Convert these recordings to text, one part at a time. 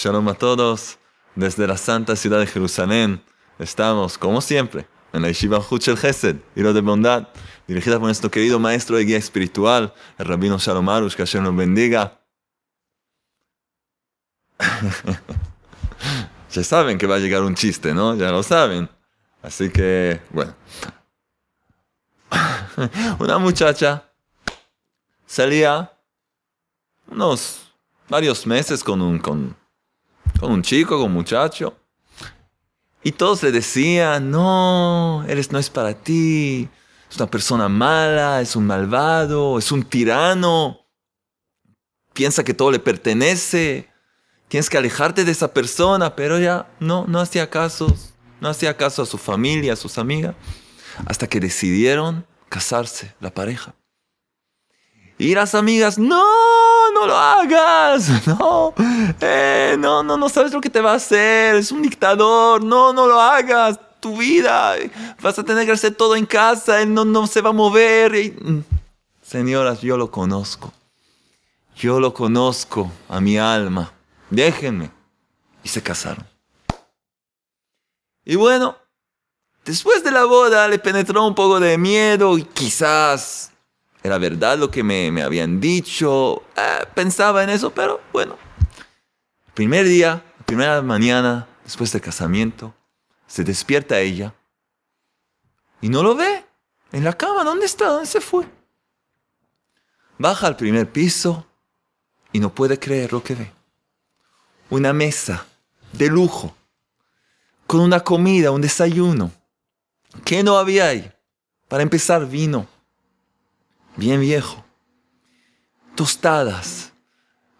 Shalom a todos. Desde la santa ciudad de Jerusalén estamos, como siempre, en la Yeshiva Huchel Hesed, Hilo de Bondad, dirigida por nuestro querido maestro de guía espiritual, el rabino Shalom Arush, que Hashem nos bendiga. ya saben que va a llegar un chiste, ¿no? Ya lo saben. Así que, bueno. Una muchacha salía unos varios meses con un, con un chico, con un muchacho. Y todos le decían, no, él no es para ti, es una persona mala, es un malvado, es un tirano, piensa que todo le pertenece, tienes que alejarte de esa persona, pero ya no, no hacía caso, no hacía caso a su familia, a sus amigas, hasta que decidieron casarse, la pareja. Y las amigas, no, no lo hagas, no, eh, no, no, no sabes lo que te va a hacer, es un dictador, no, no lo hagas, tu vida, vas a tener que hacer todo en casa, él no, no se va a mover. Mm, señoras, yo lo conozco, yo lo conozco a mi alma, déjenme. Y se casaron. Y bueno, después de la boda le penetró un poco de miedo y quizás era verdad lo que me, habían dicho, eh, pensaba en eso, pero bueno. Primer día, primera mañana, después del casamiento, se despierta ella y no lo ve. En la cama, ¿dónde está? ¿Dónde se fue? Baja al primer piso y no puede creer lo que ve. Una mesa de lujo, con una comida, un desayuno. ¿Qué no había ahí? Para empezar, vino bien viejo, tostadas,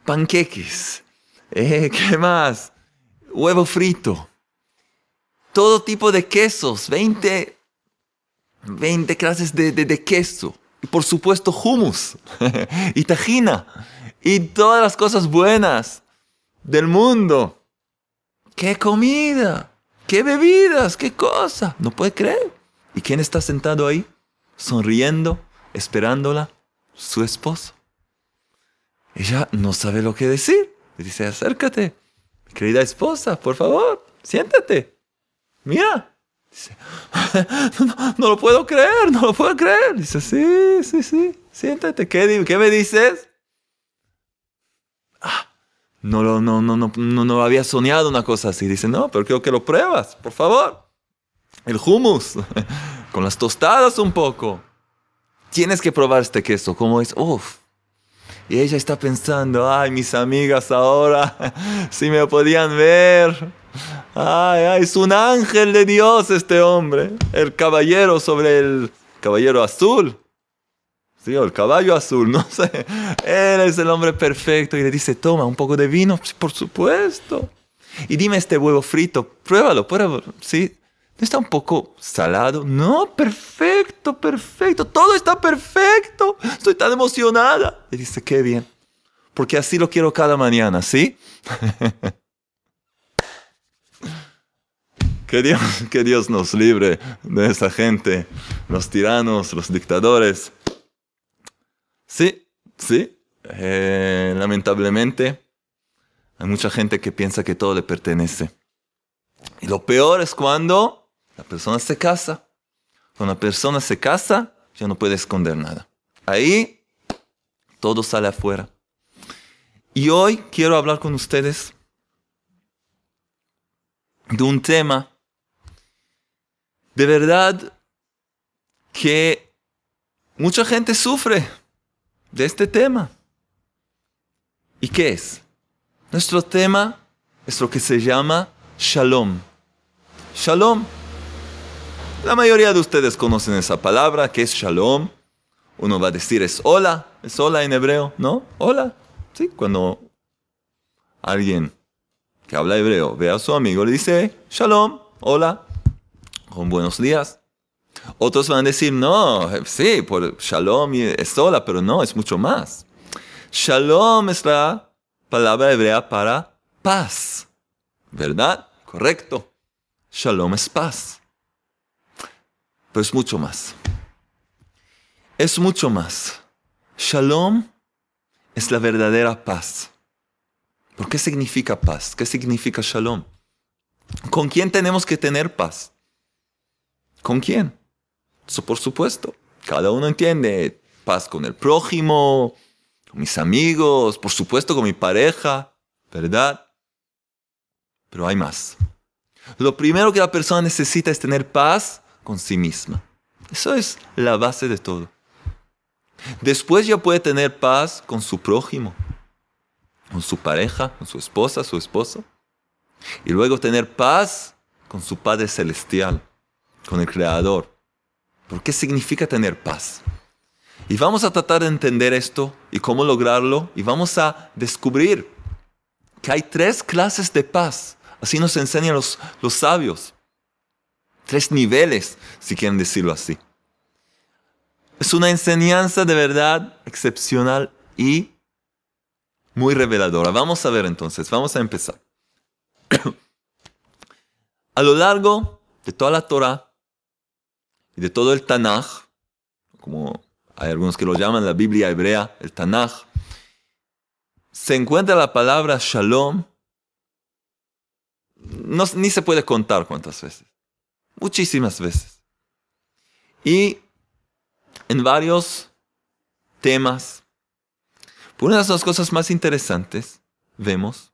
panqueques, eh, ¿qué más? Huevo frito, todo tipo de quesos, 20, 20 clases de, de, queso, y por supuesto hummus, y tajina, y todas las cosas buenas del mundo. ¡Qué comida! ¡Qué bebidas! ¡Qué cosa! No puede creer. ¿Y quién está sentado ahí? Sonriendo, esperándola su esposo. Ella no sabe lo que decir. dice, acércate, mi querida esposa, por favor, siéntate. Mira. Dice, no, lo puedo creer, no lo puedo creer. Dice, sí, sí, sí, siéntate. ¿Qué, qué me dices? Ah, no, no, no, no, no, no había soñado una cosa así. Dice, no, pero quiero que lo pruebas, por favor. El hummus, con las tostadas un poco tienes que probar este queso, ¿cómo es? Uf. Y ella está pensando, ay, mis amigas ahora, si me podían ver. Ay, ay, es un ángel de Dios este hombre, el caballero sobre el caballero azul. Sí, el caballo azul, no sé. Él es el hombre perfecto y le dice, toma un poco de vino, por supuesto. Y dime este huevo frito, pruébalo, pruébalo. Sí, está un poco salado? No, perfecto, perfecto. Todo está perfecto. Estoy tan emocionada. Y dice, qué bien. Porque así lo quiero cada mañana, ¿sí? que, Dios, que Dios nos libre de esa gente, los tiranos, los dictadores. Sí, sí. Eh, lamentablemente, hay mucha gente que piensa que todo le pertenece. Y lo peor es cuando la persona se casa. Cuando la persona se casa, ya no puede esconder nada. Ahí todo sale afuera. Y hoy quiero hablar con ustedes de un tema de verdad que mucha gente sufre de este tema. ¿Y qué es? Nuestro tema es lo que se llama shalom. Shalom la mayoría de ustedes conocen esa palabra que es shalom. Uno va a decir es hola, es hola en hebreo, ¿no? Hola. Sí, cuando alguien que habla hebreo ve a su amigo le dice shalom, hola, con buenos días. Otros van a decir, no, sí, por shalom es hola, pero no, es mucho más. Shalom es la palabra hebrea para paz, ¿verdad? Correcto. Shalom es paz es mucho más. Es mucho más. Shalom es la verdadera paz. ¿Por qué significa paz? ¿Qué significa shalom? ¿Con quién tenemos que tener paz? ¿Con quién? Eso por supuesto. Cada uno entiende paz con el prójimo, con mis amigos, por supuesto con mi pareja, ¿verdad? Pero hay más. Lo primero que la persona necesita es tener paz con sí misma. Eso es la base de todo. Después ya puede tener paz con su prójimo, con su pareja, con su esposa, su esposo. Y luego tener paz con su Padre Celestial, con el Creador. ¿Por qué significa tener paz? Y vamos a tratar de entender esto y cómo lograrlo y vamos a descubrir que hay tres clases de paz. Así nos enseñan los, los sabios tres niveles, si quieren decirlo así. Es una enseñanza de verdad excepcional y muy reveladora. Vamos a ver entonces, vamos a empezar. a lo largo de toda la Torah y de todo el Tanaj, como hay algunos que lo llaman la Biblia hebrea, el Tanaj, se encuentra la palabra shalom, no, ni se puede contar cuántas veces muchísimas veces. Y en varios temas. una de las cosas más interesantes, vemos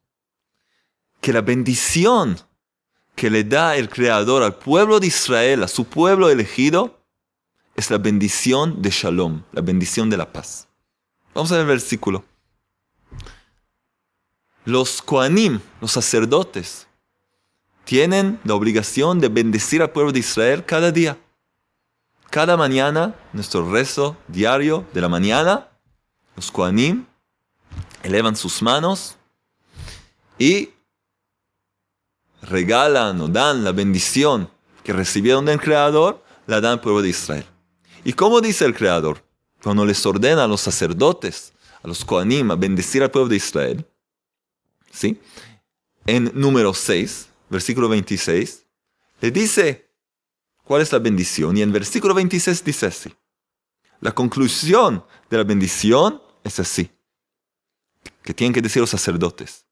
que la bendición que le da el Creador al pueblo de Israel, a su pueblo elegido, es la bendición de Shalom, la bendición de la paz. Vamos a ver el versículo. Los Koanim, los sacerdotes, tienen la obligación de bendecir al pueblo de Israel cada día. Cada mañana, nuestro rezo diario de la mañana, los Koanim elevan sus manos y regalan o dan la bendición que recibieron del Creador, la dan al pueblo de Israel. ¿Y cómo dice el Creador? Cuando les ordena a los sacerdotes, a los Koanim, a bendecir al pueblo de Israel, ¿sí? En número 6, versículo 26, le dice cuál es la bendición y en versículo 26 dice así. La conclusión de la bendición es así, que tienen que decir los sacerdotes.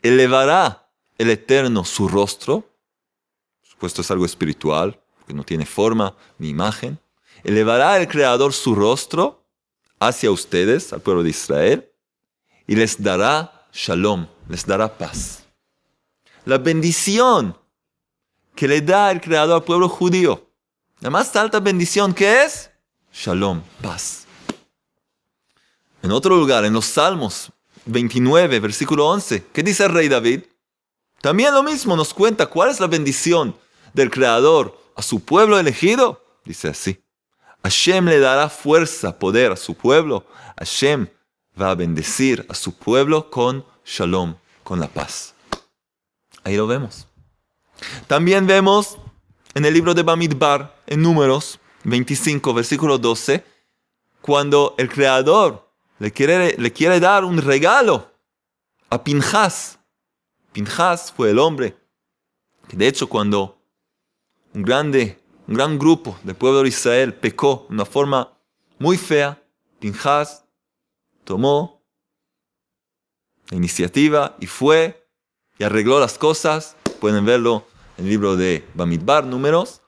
Elevará el Eterno su rostro, supuesto es algo espiritual, que no tiene forma ni imagen, elevará el Creador su rostro hacia ustedes, al pueblo de Israel, y les dará shalom, les dará paz la bendición que le da el Creador al pueblo judío. La más alta bendición que es Shalom, paz. En otro lugar, en los Salmos 29, versículo 11, ¿qué dice el rey David? También lo mismo nos cuenta cuál es la bendición del Creador a su pueblo elegido. Dice así, Hashem le dará fuerza, poder a su pueblo. Hashem va a bendecir a su pueblo con Shalom, con la paz. Ahí lo vemos. También vemos en el libro de Bamidbar, en Números 25, versículo 12, cuando el Creador le quiere, le quiere dar un regalo a Pinjas. Pinjas fue el hombre que, de hecho, cuando un grande, un gran grupo del pueblo de Israel pecó de una forma muy fea, Pinjas tomó la iniciativa y fue y arregló las cosas. Pueden verlo en el libro de Bamidbar, números.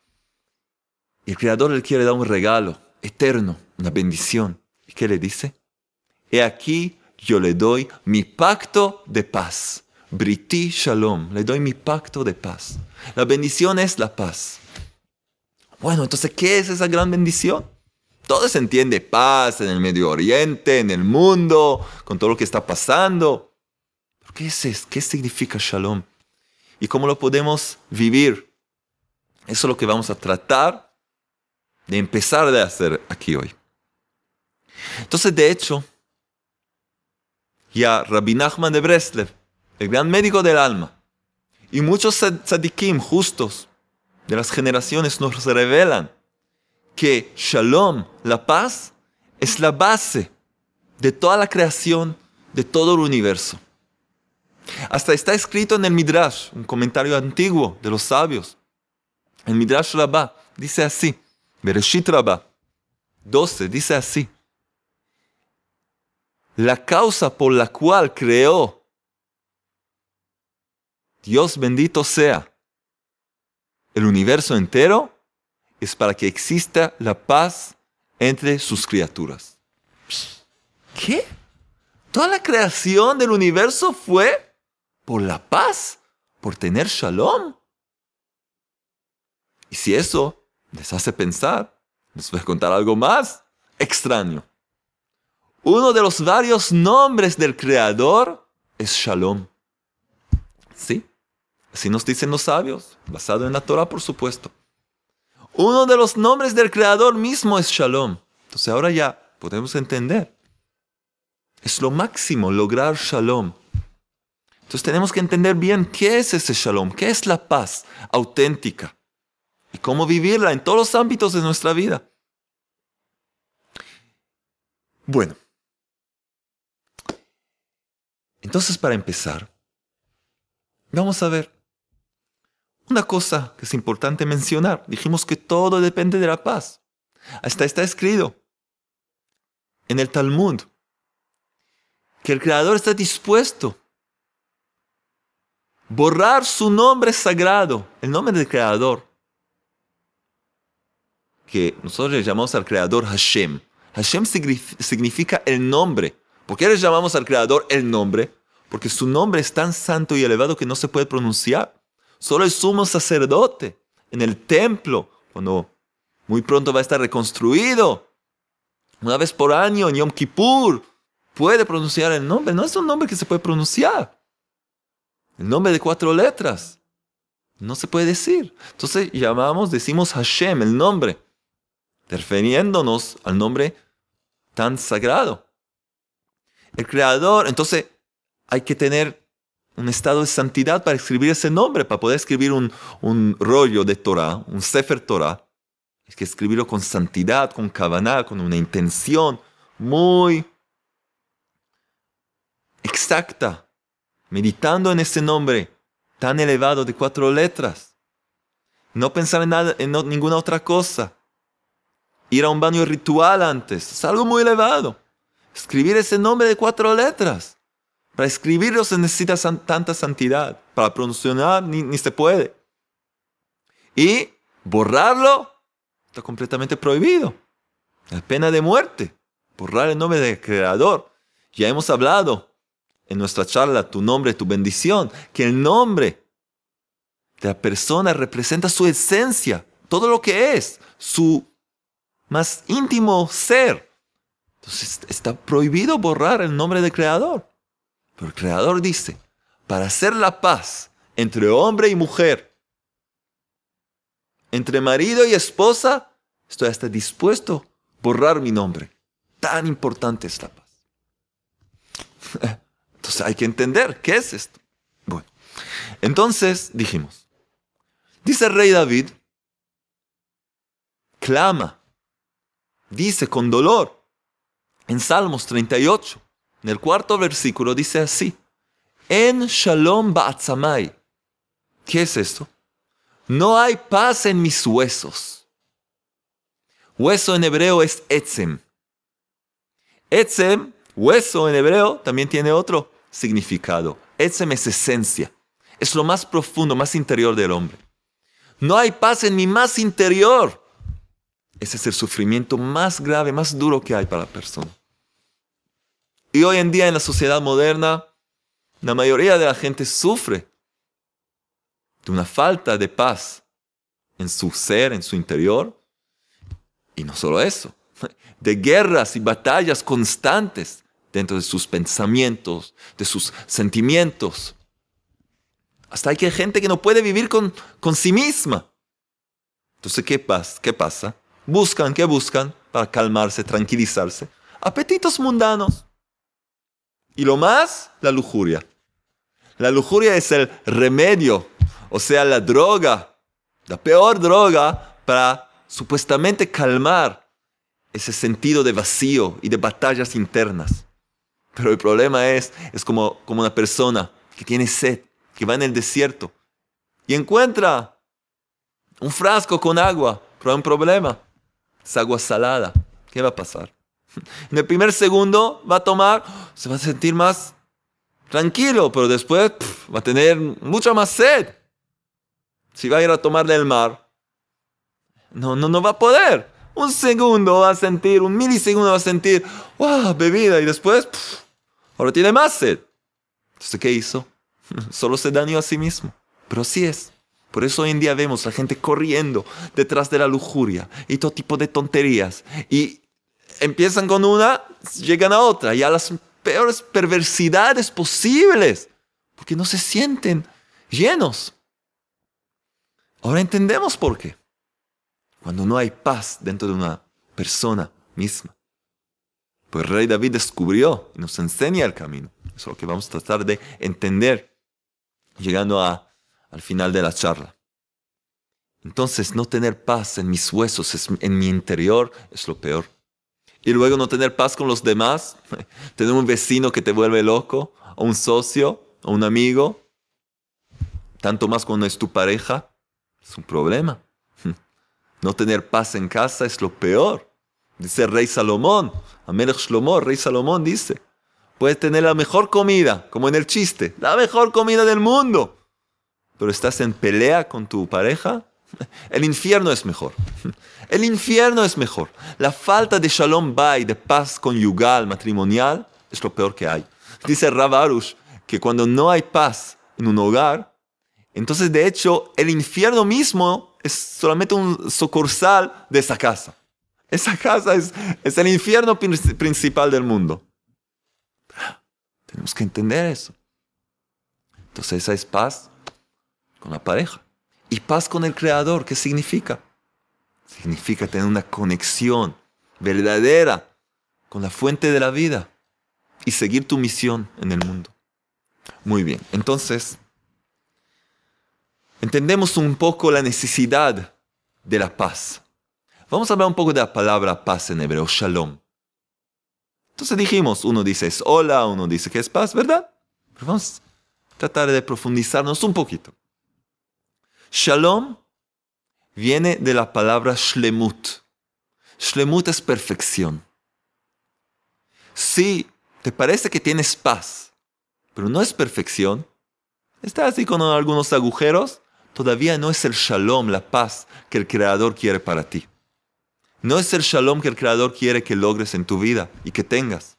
Y el Creador le quiere dar un regalo eterno, una bendición. ¿Y qué le dice? He aquí yo le doy mi pacto de paz. Briti Shalom, le doy mi pacto de paz. La bendición es la paz. Bueno, entonces, ¿qué es esa gran bendición? Todo se entiende paz en el Medio Oriente, en el mundo, con todo lo que está pasando. ¿Qué, es, ¿Qué significa shalom? ¿Y cómo lo podemos vivir? Eso es lo que vamos a tratar de empezar a hacer aquí hoy. Entonces, de hecho, ya Rabbi Nachman de Breslev, el gran médico del alma, y muchos tzadikim justos de las generaciones nos revelan que Shalom, la paz, es la base de toda la creación, de todo el universo. Hasta está escrito en el Midrash, un comentario antiguo de los sabios. El Midrash Rabbah dice así, Bereshit Rabbah 12 dice así, la causa por la cual creó, Dios bendito sea, el universo entero es para que exista la paz entre sus criaturas. ¿Qué? ¿Toda la creación del universo fue por la paz, por tener shalom. Y si eso les hace pensar, les voy a contar algo más extraño. Uno de los varios nombres del Creador es Shalom. ¿Sí? Así nos dicen los sabios, basado en la Torah, por supuesto. Uno de los nombres del Creador mismo es Shalom. Entonces ahora ya podemos entender. Es lo máximo lograr Shalom. Entonces tenemos que entender bien qué es ese shalom, qué es la paz auténtica y cómo vivirla en todos los ámbitos de nuestra vida. Bueno, entonces para empezar, vamos a ver una cosa que es importante mencionar. Dijimos que todo depende de la paz. Hasta está escrito en el Talmud que el Creador está dispuesto borrar su nombre sagrado, el nombre del Creador. Que nosotros le llamamos al Creador Hashem. Hashem significa el nombre. ¿Por qué le llamamos al Creador el nombre? Porque su nombre es tan santo y elevado que no se puede pronunciar. Solo el sumo sacerdote en el templo, cuando muy pronto va a estar reconstruido, una vez por año en Yom Kippur, puede pronunciar el nombre. No es un nombre que se puede pronunciar. El nombre de cuatro letras. No se puede decir. Entonces llamamos, decimos Hashem, el nombre, refiriéndonos al nombre tan sagrado. El creador, entonces hay que tener un estado de santidad para escribir ese nombre, para poder escribir un, rollo de Torah, un Sefer Torah. Hay que escribirlo con santidad, con cabana, con una intención muy exacta meditando en ese nombre tan elevado de cuatro letras. No pensar en, nada, en ninguna otra cosa. Ir a un baño ritual antes, es algo muy elevado. Escribir ese nombre de cuatro letras. Para escribirlo se necesita tanta santidad. Para pronunciar ni, ni se puede. Y borrarlo está completamente prohibido. La pena de muerte. Borrar el nombre del Creador. Ya hemos hablado en nuestra charla tu nombre, tu bendición, que el nombre de la persona representa su esencia, todo lo que es, su más íntimo ser. Entonces está prohibido borrar el nombre del Creador. Pero el Creador dice, para hacer la paz entre hombre y mujer, entre marido y esposa, estoy hasta dispuesto a borrar mi nombre. Tan importante es la paz. Entonces hay que entender qué es esto. Bueno, entonces dijimos, dice el rey David, clama, dice con dolor, en Salmos 38, en el cuarto versículo dice así, en Shalom Ba'atzamai. ¿Qué es esto? No hay paz en mis huesos. Hueso en hebreo es etzem. Etzem Hueso en hebreo también tiene otro significado. es es esencia. Es lo más profundo, más interior del hombre. No hay paz en mi más interior. Ese es el sufrimiento más grave, más duro que hay para la persona. Y hoy en día en la sociedad moderna, la mayoría de la gente sufre de una falta de paz en su ser, en su interior. Y no solo eso, de guerras y batallas constantes dentro de sus pensamientos, de sus sentimientos. Hasta hay gente que no puede vivir con, sí misma. Entonces, ¿qué, pasa? ¿qué pasa? Buscan, ¿qué buscan? Para calmarse, tranquilizarse. Apetitos mundanos. Y lo más, la lujuria. La lujuria es el remedio, o sea, la droga, la peor droga para supuestamente calmar ese sentido de vacío y de batallas internas. Pero el problema es, es como, como una persona que tiene sed, que va en el desierto y encuentra un frasco con agua, pero hay un problema, es agua salada. ¿Qué va a pasar? En el primer segundo va a tomar, se va a sentir más tranquilo, pero después va a tener mucha más sed. Si va a ir a tomar del mar, no, no, no va a poder un segundo va a sentir, un milisegundo va a sentir, wow, bebida, y después, ahora tiene más sed. Entonces, ¿qué hizo? Solo se dañó a sí mismo. Pero así es. Por eso hoy en día vemos a gente corriendo detrás de la lujuria y todo tipo de tonterías. Y empiezan con una, llegan a otra y a las peores perversidades posibles. Porque no se sienten llenos. Ahora entendemos por qué cuando no hay paz dentro de una persona misma. Pues el rey David descubrió y nos enseña el camino. Eso es lo que vamos a tratar de entender llegando a, al final de la charla. Entonces no tener paz en mis huesos, en mi interior, es lo peor. Y luego no tener paz con los demás, tener un vecino que te vuelve loco, o un socio, o un amigo, tanto más cuando es tu pareja, es un problema. No tener paz en casa es lo peor. Dice rey Salomón, Amelech Shlomo, rey Salomón dice, puedes tener la mejor comida, como en el chiste, la mejor comida del mundo. Pero estás en pelea con tu pareja, el infierno es mejor. El infierno es mejor. La falta de shalom bai, de paz conyugal, matrimonial, es lo peor que hay. Dice Rav que cuando no hay paz en un hogar, entonces, de hecho, el infierno mismo es solamente un sucursal de esa casa. Esa casa es, es el infierno principal del mundo. Tenemos que entender eso. Entonces, esa es paz con la pareja. Y paz con el Creador, ¿qué significa? Significa tener una conexión verdadera con la fuente de la vida y seguir tu misión en el mundo. Muy bien, entonces entendemos un poco la necesidad de la paz. Vamos a hablar un poco de la palabra paz en hebreo, shalom. Entonces dijimos, uno dice es hola, uno dice que es paz, ¿verdad? Pero vamos a tratar de profundizarnos un poquito. Shalom viene de la palabra shlemut. Shlemut es perfección. Si te parece que tienes paz, pero no es perfección, está así con algunos agujeros, todavía no es el shalom, la paz que el Creador quiere para ti. No es el shalom que el Creador quiere que logres en tu vida y que tengas.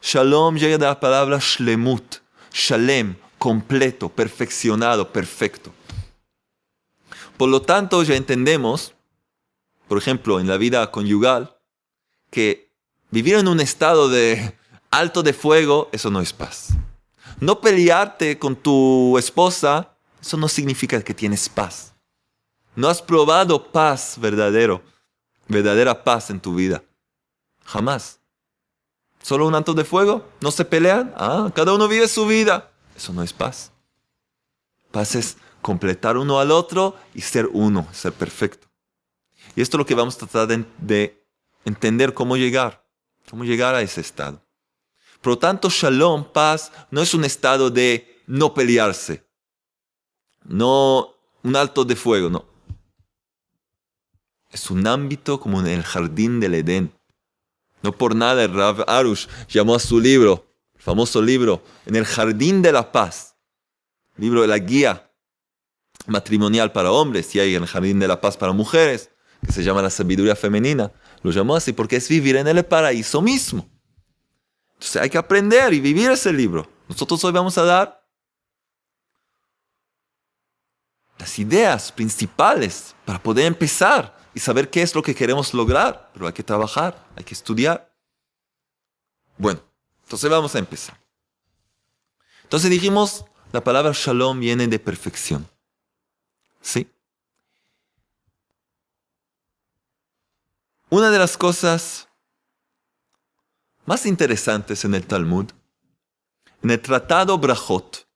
Shalom llega de la palabra shlemut, shalem, completo, perfeccionado, perfecto. Por lo tanto, ya entendemos, por ejemplo, en la vida conyugal, que vivir en un estado de alto de fuego, eso no es paz. No pelearte con tu esposa eso no significa que tienes paz. No has probado paz verdadero, verdadera paz en tu vida. Jamás. Solo un anto de fuego, no se pelean, ah, cada uno vive su vida. Eso no es paz. Paz es completar uno al otro y ser uno, ser perfecto. Y esto es lo que vamos a tratar de, de entender cómo llegar, cómo llegar a ese estado. Por lo tanto, shalom, paz, no es un estado de no pelearse, no un alto de fuego, no. Es un ámbito como en el jardín del Edén. No por nada el Rav Arush llamó a su libro, el famoso libro, En el Jardín de la Paz, libro de la guía matrimonial para hombres y hay en el Jardín de la Paz para mujeres, que se llama la sabiduría femenina. Lo llamó así porque es vivir en el paraíso mismo. Entonces hay que aprender y vivir ese libro. Nosotros hoy vamos a dar las ideas principales para poder empezar y saber qué es lo que queremos lograr. Pero hay que trabajar, hay que estudiar. Bueno, entonces vamos a empezar. Entonces dijimos, la palabra shalom viene de perfección. ¿Sí? Una de las cosas más interesantes en el Talmud, en el tratado Brajot,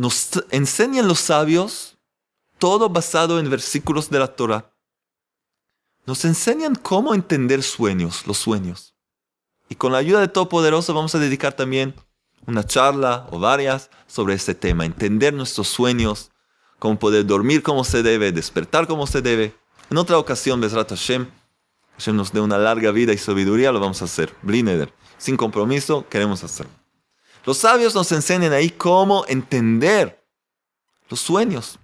nos enseñan los sabios todo basado en versículos de la Torah. Nos enseñan cómo entender sueños, los sueños. Y con la ayuda de Todopoderoso vamos a dedicar también una charla o varias sobre este tema, entender nuestros sueños, cómo poder dormir como se debe, despertar como se debe. En otra ocasión, Besrat Hashem, Hashem nos dé una larga vida y sabiduría, lo vamos a hacer. Blineder, sin compromiso, queremos hacerlo. Los sabios nos enseñan ahí cómo entender los sueños.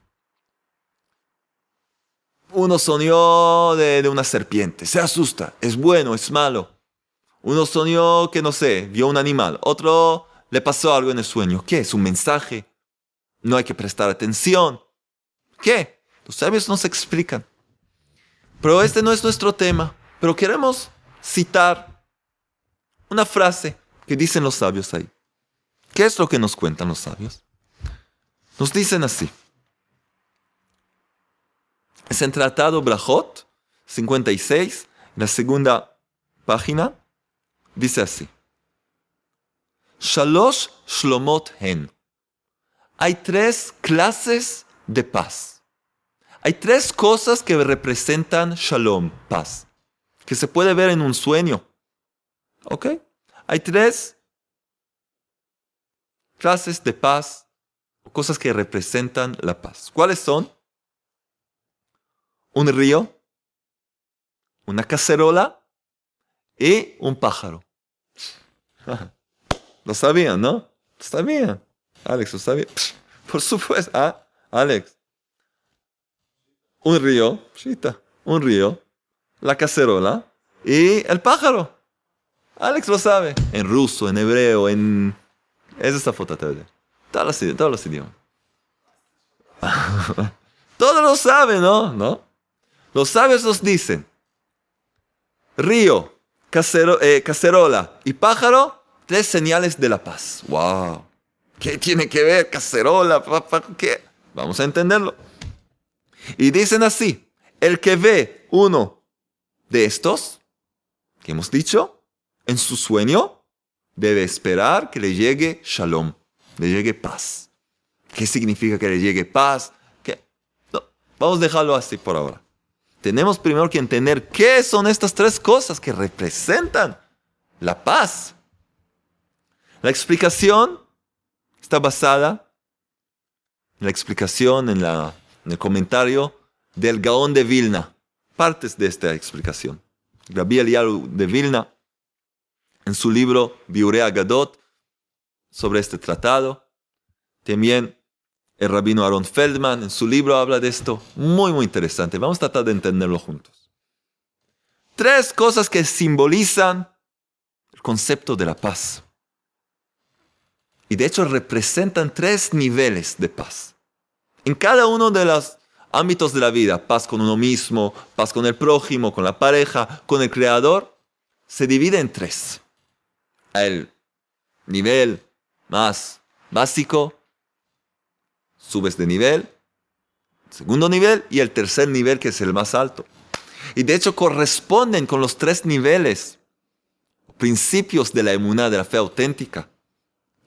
Uno soñó de, una serpiente, se asusta, es bueno, es malo. Uno soñó que no sé, vio un animal, otro le pasó algo en el sueño. ¿Qué? Es un mensaje. No hay que prestar atención. ¿Qué? Los sabios nos explican. Pero este no es nuestro tema. Pero queremos citar una frase que dicen los sabios ahí. ¿Qué es lo que nos cuentan los sabios? Nos dicen así. Es el Tratado Brajot 56, la segunda página, dice así. Shalosh Shlomot Hen. Hay tres clases de paz. Hay tres cosas que representan shalom, paz, que se puede ver en un sueño. ¿Ok? Hay tres Clases de paz o cosas que representan la paz. ¿Cuáles son? Un río, una cacerola y un pájaro. Lo sabían, ¿no? Lo sabían. Alex, lo sabía. Por supuesto. Ah, Alex. Un río, chita, un río, la cacerola y el pájaro. Alex lo sabe. En ruso, en hebreo, en esa foto, אתה יודע? Todos los, idiomas. Todos lo saben, ¿no? ¿no? Los sabios nos dicen, río, eh, cacerola y pájaro, tres señales de la paz. ¡Wow! ¿Qué tiene que ver cacerola? ¿Qué? Vamos a entenderlo. Y dicen así, el que ve uno de estos, que hemos dicho, en su sueño, debe esperar que le llegue shalom, le llegue paz. ¿Qué significa que le llegue paz? No, vamos a dejarlo así por ahora. Tenemos primero que entender qué son estas tres cosas que representan la paz. La explicación está basada en la explicación, en, la, el comentario del Gaón de Vilna, partes de esta explicación. La Biblia de Vilna en su libro Biurea Gadot sobre este tratado. También el rabino Aaron Feldman en su libro habla de esto. Muy, muy interesante. Vamos a tratar de entenderlo juntos. Tres cosas que simbolizan el concepto de la paz. Y de hecho representan tres niveles de paz. En cada uno de los ámbitos de la vida, paz con uno mismo, paz con el prójimo, con la pareja, con el creador, se divide en tres el nivel más básico, subes de nivel, segundo nivel y el tercer nivel que es el más alto. Y de hecho corresponden con los tres niveles, principios de la inmunidad de la fe auténtica,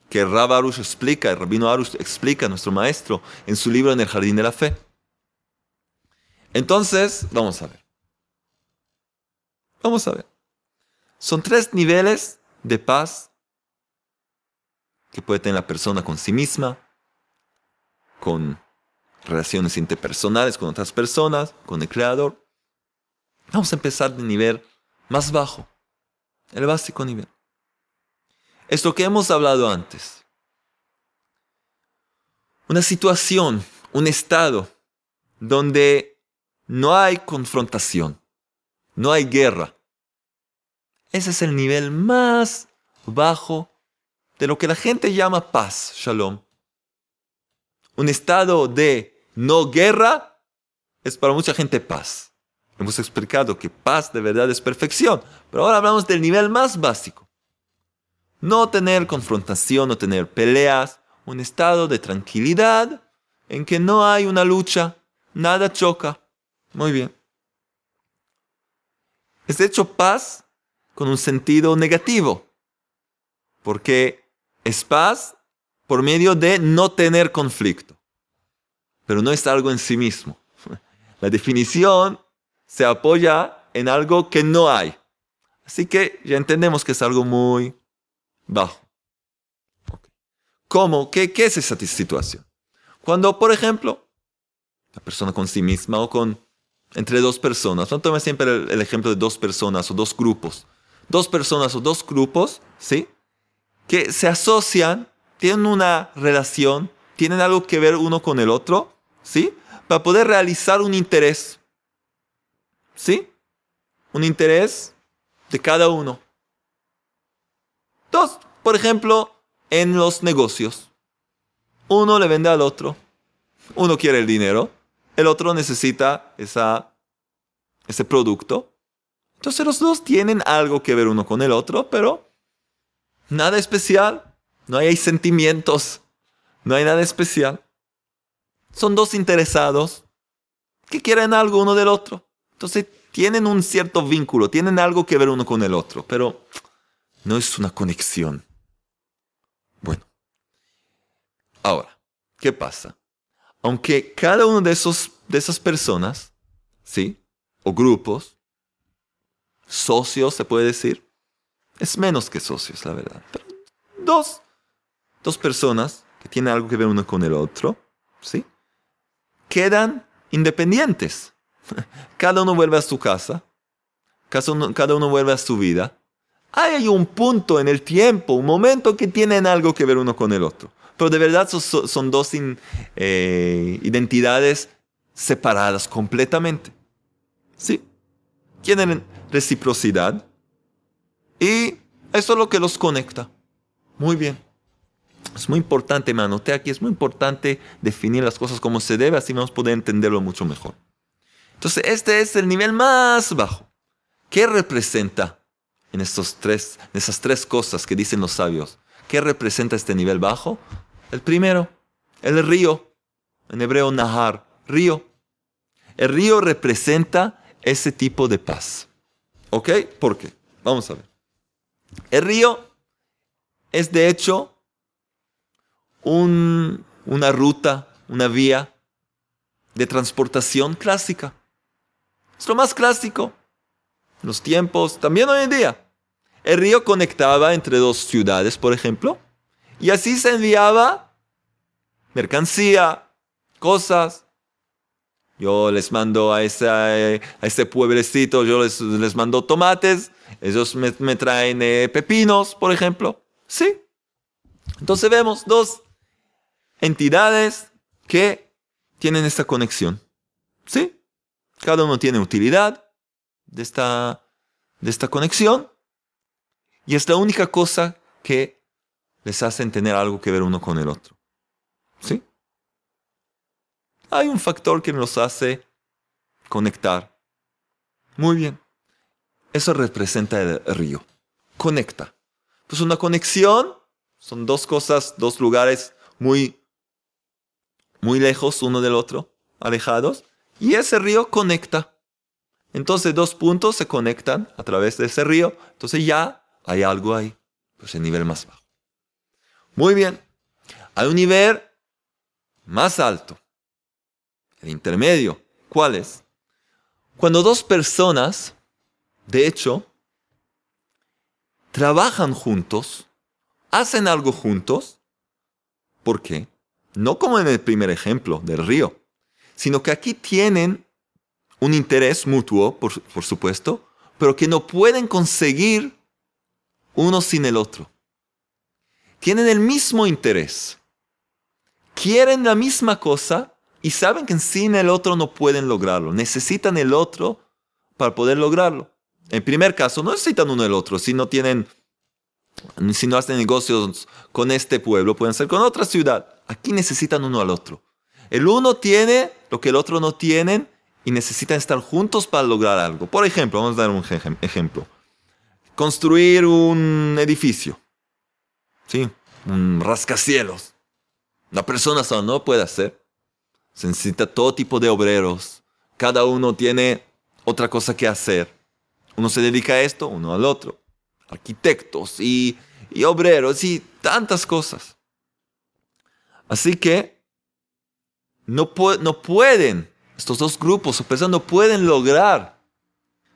que Rab Arush explica, el rabino Arush explica, nuestro maestro, en su libro En el Jardín de la Fe. Entonces, vamos a ver. Vamos a ver. Son tres niveles de paz que puede tener la persona con sí misma, con relaciones interpersonales con otras personas, con el creador. Vamos a empezar de nivel más bajo, el básico nivel. Esto que hemos hablado antes. Una situación, un estado donde no hay confrontación, no hay guerra, ese es el nivel más bajo de lo que la gente llama paz, shalom. Un estado de no guerra es para mucha gente paz. Hemos explicado que paz de verdad es perfección, pero ahora hablamos del nivel más básico. No tener confrontación, no tener peleas, un estado de tranquilidad en que no hay una lucha, nada choca. Muy bien. Es de hecho paz con un sentido negativo. Porque es paz por medio de no tener conflicto. Pero no es algo en sí mismo. La definición se apoya en algo que no hay. Así que ya entendemos que es algo muy bajo. ¿Cómo? ¿Qué, es esa situación? Cuando, por ejemplo, la persona con sí misma o con entre dos personas. No tome siempre el, ejemplo de dos personas o dos grupos dos personas o dos grupos, ¿sí? Que se asocian, tienen una relación, tienen algo que ver uno con el otro, ¿sí? Para poder realizar un interés, ¿sí? Un interés de cada uno. Dos, por ejemplo, en los negocios. Uno le vende al otro. Uno quiere el dinero, el otro necesita esa, ese producto. Entonces los dos tienen algo que ver uno con el otro, pero nada especial. No hay sentimientos. No hay nada especial. Son dos interesados que quieren algo uno del otro. Entonces tienen un cierto vínculo, tienen algo que ver uno con el otro, pero no es una conexión. Bueno, ahora, ¿qué pasa? Aunque cada uno de, esos, de esas personas, ¿sí? O grupos, socios, se puede decir. Es menos que socios, la verdad. dos, dos personas que tienen algo que ver uno con el otro, ¿sí? Quedan independientes. Cada uno vuelve a su casa, cada uno, vuelve a su vida. Hay un punto en el tiempo, un momento que tienen algo que ver uno con el otro. Pero de verdad son, dos eh, identidades separadas completamente. ¿Sí? Tienen reciprocidad. Y eso es lo que los conecta. Muy bien. Es muy importante, me anoté aquí, es muy importante definir las cosas como se debe, así vamos a poder entenderlo mucho mejor. Entonces, este es el nivel más bajo. ¿Qué representa en, estos tres, en esas tres cosas que dicen los sabios? ¿Qué representa este nivel bajo? El primero, el río. En hebreo, Nahar, río. El río representa ese tipo de paz. ¿Ok? ¿Por qué? Vamos a ver. El río es de hecho una ruta, una vía de transportación clásica. Es lo más clásico. Los tiempos, también hoy en día. El río conectaba entre dos ciudades, por ejemplo, y así se enviaba mercancía, cosas, yo les mando a, esa, a este pueblecito, yo les, les mando tomates, ellos me, traen eh, pepinos, por ejemplo. Sí. Entonces vemos dos entidades que tienen esta conexión. Sí. Cada uno tiene utilidad de esta, de esta conexión. Y es la única cosa que les hace tener algo que ver uno con el otro. ¿Sí? hay un factor que nos hace conectar. Muy bien. Eso representa el río. Conecta. Pues una conexión son dos cosas, dos lugares muy, muy lejos uno del otro, alejados. Y ese río conecta. Entonces dos puntos se conectan a través de ese río. Entonces ya hay algo ahí. Pues el nivel más bajo. Muy bien. Hay un nivel más alto el intermedio. ¿Cuál es? Cuando dos personas, de hecho, trabajan juntos, hacen algo juntos, ¿por qué? No como en el primer ejemplo del río, sino que aquí tienen un interés mutuo, por, por supuesto, pero que no pueden conseguir uno sin el otro. Tienen el mismo interés, quieren la misma cosa, y saben que sin el otro no pueden lograrlo. Necesitan el otro para poder lograrlo. En primer caso, no necesitan uno el otro. Si no tienen, si no hacen negocios con este pueblo, pueden ser con otra ciudad. Aquí necesitan uno al otro. El uno tiene lo que el otro no tiene y necesitan estar juntos para lograr algo. Por ejemplo, vamos a dar un ejemplo. Construir un edificio. Sí, un rascacielos. La persona sola no puede hacer. Se necesita todo tipo de obreros. Cada uno tiene otra cosa que hacer. Uno se dedica a esto, uno al otro. Arquitectos y, obreros y tantas cosas. Así que no, no pueden, estos dos grupos o no pueden lograr,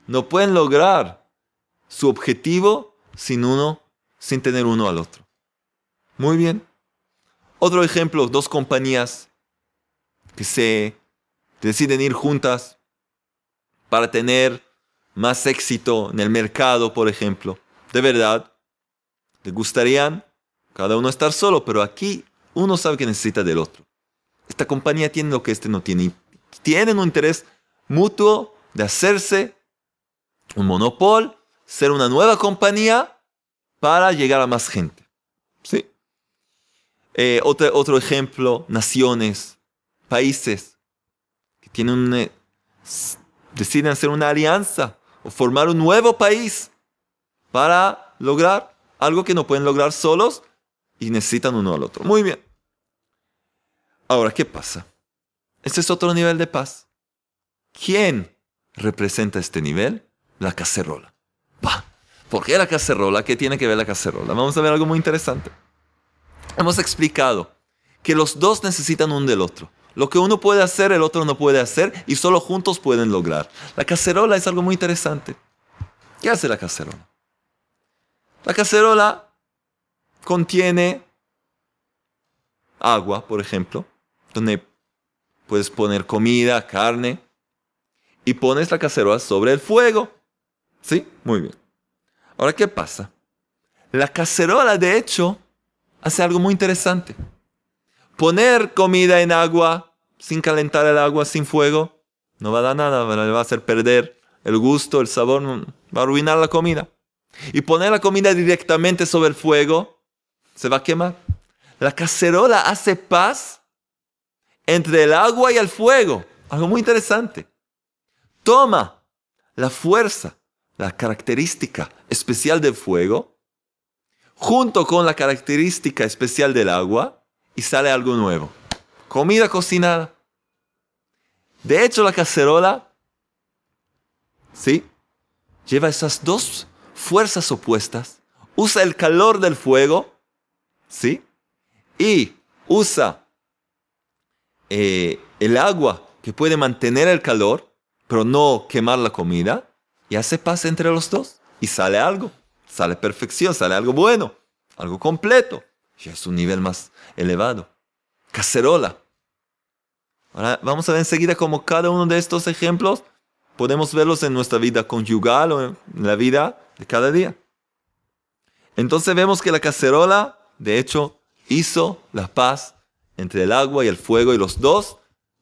no pueden lograr su objetivo sin uno, sin tener uno al otro. Muy bien. Otro ejemplo, dos compañías que se deciden ir juntas para tener más éxito en el mercado, por ejemplo. De verdad, le gustarían cada uno estar solo, pero aquí uno sabe que necesita del otro. Esta compañía tiene lo que este no tiene. Tienen un interés mutuo de hacerse un monopol, ser una nueva compañía para llegar a más gente. ¿Sí? Eh, otro ejemplo, naciones países que tienen un eh, deciden hacer una alianza o formar un nuevo país para lograr algo que no pueden lograr solos y necesitan uno al otro. Muy bien. Ahora, ¿qué pasa? Este es otro nivel de paz. ¿Quién representa este nivel? La cacerola. ¡Pah! ¿Por qué la cacerola? ¿Qué tiene que ver la cacerola? Vamos a ver algo muy interesante. Hemos explicado que los dos necesitan un del otro. Lo que uno puede hacer, el otro no puede hacer y solo juntos pueden lograr. La cacerola es algo muy interesante. ¿Qué hace la cacerola? La cacerola contiene agua, por ejemplo, donde puedes poner comida, carne, y pones la cacerola sobre el fuego. ¿Sí? Muy bien. Ahora, ¿qué pasa? La cacerola, de hecho, hace algo muy interesante poner comida en agua sin calentar el agua, sin fuego, no va a dar nada, le va a hacer perder el gusto, el sabor, va a arruinar la comida. Y poner la comida directamente sobre el fuego, se va a quemar. La cacerola hace paz entre el agua y el fuego. Algo muy interesante. Toma la fuerza, la característica especial del fuego, junto con la característica especial del agua, y sale algo nuevo. Comida cocinada. De hecho, la cacerola, ¿sí? Lleva esas dos fuerzas opuestas. Usa el calor del fuego, ¿sí? Y usa eh, el agua que puede mantener el calor, pero no quemar la comida. Y hace paz entre los dos. Y sale algo. Sale perfección, sale algo bueno, algo completo. Ya es un nivel más elevado. Cacerola. Ahora vamos a ver enseguida cómo cada uno de estos ejemplos podemos verlos en nuestra vida conyugal o en la vida de cada día. Entonces vemos que la cacerola, de hecho, hizo la paz entre el agua y el fuego y los dos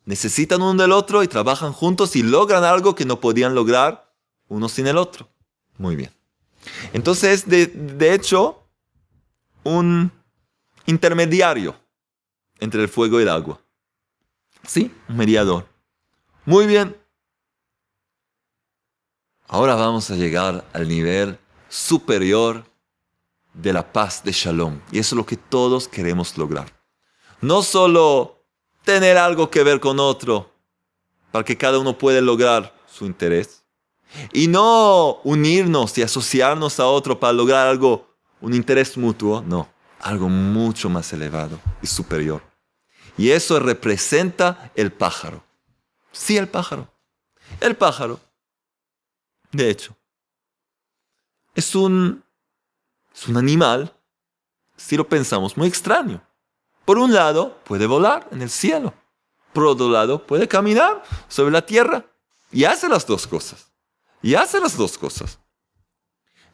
necesitan uno del otro y trabajan juntos y logran algo que no podían lograr uno sin el otro. Muy bien. Entonces, de, de hecho, un intermediario entre el fuego y el agua. ¿Sí? Un mediador. Muy bien. Ahora vamos a llegar al nivel superior de la paz de Shalom. Y eso es lo que todos queremos lograr. No solo tener algo que ver con otro para que cada uno pueda lograr su interés. Y no unirnos y asociarnos a otro para lograr algo, un interés mutuo, no algo mucho más elevado y superior. Y eso representa el pájaro. Sí, el pájaro. El pájaro, de hecho, es un, es un animal, si lo pensamos, muy extraño. Por un lado, puede volar en el cielo. Por otro lado, puede caminar sobre la tierra. Y hace las dos cosas. Y hace las dos cosas.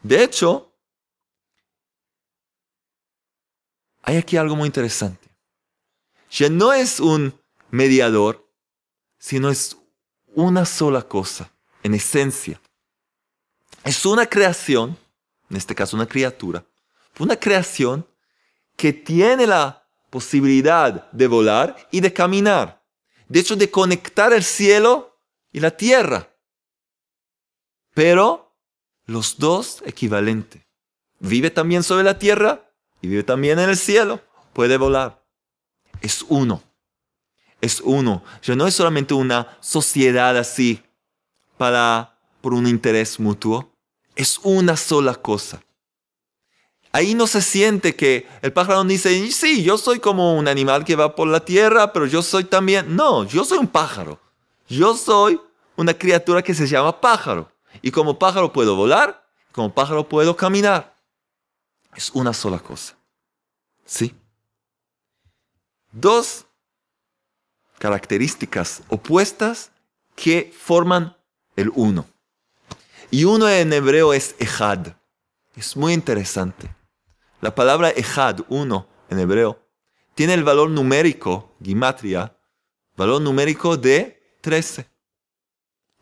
De hecho, hay aquí algo muy interesante. Ya no es un mediador, sino es una sola cosa, en esencia. Es una creación, en este caso una criatura, una creación que tiene la posibilidad de volar y de caminar. De hecho, de conectar el cielo y la tierra. Pero los dos equivalentes. Vive también sobre la tierra y vive también en el cielo, puede volar. Es uno. Es uno. Ya no es solamente una sociedad así para por un interés mutuo. Es una sola cosa. Ahí no se siente que el pájaro dice, sí, yo soy como un animal que va por la tierra, pero yo soy también... No, yo soy un pájaro. Yo soy una criatura que se llama pájaro. Y como pájaro puedo volar, como pájaro puedo caminar es una sola cosa. ¿Sí? Dos características opuestas que forman el uno. Y uno en hebreo es ejad. Es muy interesante. La palabra ejad, uno, en hebreo, tiene el valor numérico, gimatria, valor numérico de 13.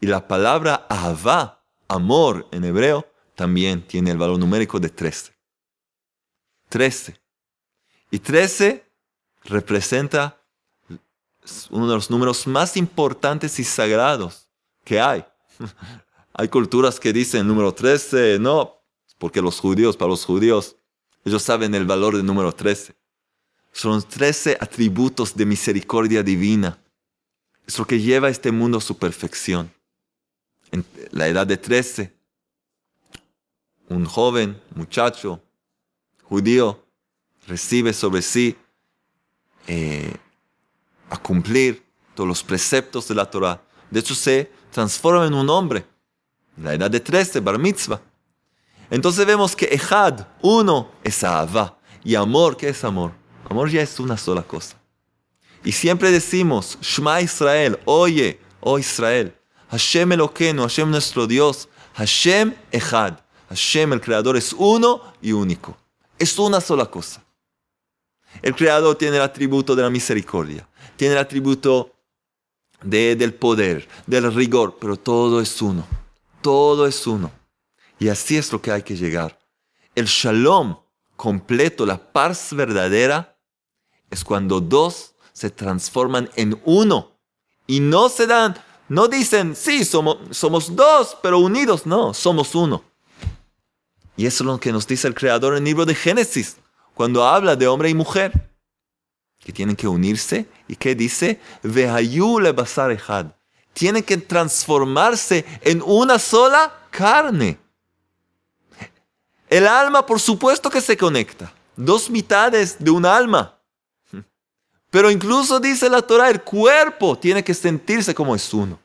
Y la palabra ahava, amor, en hebreo, también tiene el valor numérico de 13. 13. Y 13 representa uno de los números más importantes y sagrados que hay. hay culturas que dicen número 13, no, porque los judíos, para los judíos, ellos saben el valor del número 13. Son 13 atributos de misericordia divina. Es lo que lleva a este mundo a su perfección. En la edad de 13, un joven, muchacho, judío recibe sobre sí eh, a cumplir todos los preceptos de la Torah. De hecho, se transforma en un hombre, en la edad de 13, bar mitzvah. Entonces vemos que Ejad, uno, es Ahava. Y amor, ¿qué es amor? Amor ya es una sola cosa. Y siempre decimos, Shema Israel, oye, oh Israel, Hashem Eloqueno, Hashem nuestro Dios, Hashem Ejad, Hashem el Creador es uno y único. Es una sola cosa. El Creador tiene el atributo de la misericordia, tiene el atributo del poder, del rigor, pero todo es uno. Todo es uno. Y así es lo que hay que llegar. El shalom completo, la paz verdadera, es cuando dos se transforman en uno y no se dan, no dicen, sí, somos, somos dos, pero unidos, no, somos uno. Y eso es lo que nos dice el Creador en el libro de Génesis, cuando habla de hombre y mujer, que tienen que unirse y que dice, le basar Tienen que transformarse en una sola carne. El alma, por supuesto que se conecta. Dos mitades de un alma. Pero incluso dice la Torah, el cuerpo tiene que sentirse como es uno.